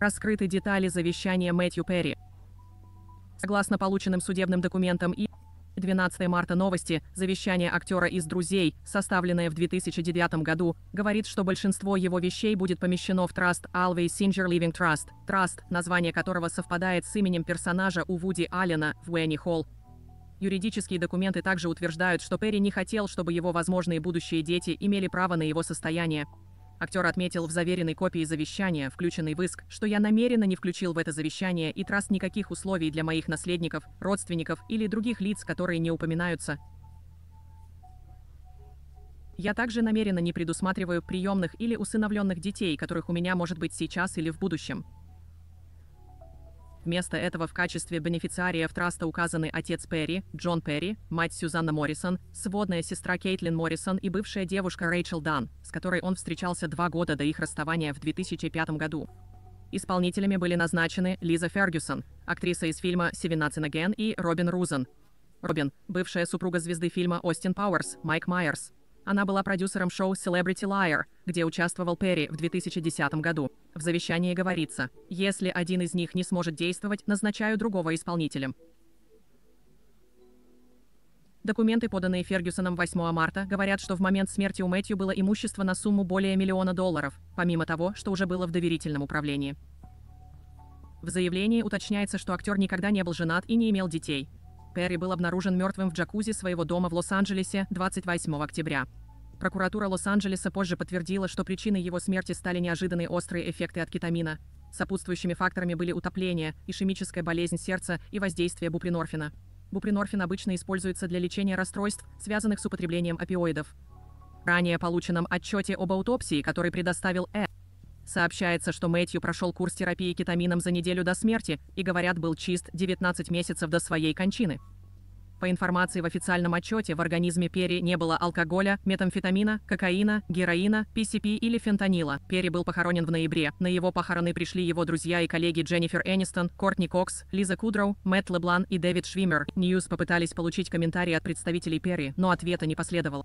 Раскрыты детали завещания Мэтью Перри. Согласно полученным судебным документам и 12 марта новости, завещание актера из «Друзей», составленное в 2009 году, говорит, что большинство его вещей будет помещено в траст Alway Singer Living Trust, траст, название которого совпадает с именем персонажа у Вуди Аллена в Уэнни Холл. Юридические документы также утверждают, что Перри не хотел, чтобы его возможные будущие дети имели право на его состояние. Актер отметил в заверенной копии завещания, включенный в иск, что я намеренно не включил в это завещание и траст никаких условий для моих наследников, родственников или других лиц, которые не упоминаются. Я также намеренно не предусматриваю приемных или усыновленных детей, которых у меня может быть сейчас или в будущем. Вместо этого в качестве бенефициариев траста указаны отец Перри, Джон Перри, мать Сюзанна Моррисон, сводная сестра Кейтлин Моррисон и бывшая девушка Рэйчел Дан, с которой он встречался два года до их расставания в 2005 году. Исполнителями были назначены Лиза Фергюсон, актриса из фильма «Севенатина Ген» и Робин Рузен. Робин – бывшая супруга звезды фильма «Остин Пауэрс» Майк Майерс, она была продюсером шоу Celebrity Liar, где участвовал Перри в 2010 году. В завещании говорится, если один из них не сможет действовать, назначаю другого исполнителем. Документы, поданные Фергюсоном 8 марта, говорят, что в момент смерти у Мэтью было имущество на сумму более миллиона долларов, помимо того, что уже было в доверительном управлении. В заявлении уточняется, что актер никогда не был женат и не имел детей. Перри был обнаружен мертвым в джакузи своего дома в Лос-Анджелесе 28 октября. Прокуратура Лос-Анджелеса позже подтвердила, что причиной его смерти стали неожиданные острые эффекты от кетамина. Сопутствующими факторами были утопление, ишемическая болезнь сердца и воздействие бупринорфина. Бупринорфин обычно используется для лечения расстройств, связанных с употреблением опиоидов. В ранее полученном отчете об аутопсии, который предоставил Э. Сообщается, что Мэтью прошел курс терапии кетамином за неделю до смерти и, говорят, был чист 19 месяцев до своей кончины. По информации в официальном отчете, в организме Перри не было алкоголя, метамфетамина, кокаина, героина, PCP или фентанила. Перри был похоронен в ноябре. На его похороны пришли его друзья и коллеги Дженнифер Энистон, Кортни Кокс, Лиза Кудроу, Мэтт Леблан и Дэвид Швиммер. Ньюс попытались получить комментарии от представителей Перри, но ответа не последовало.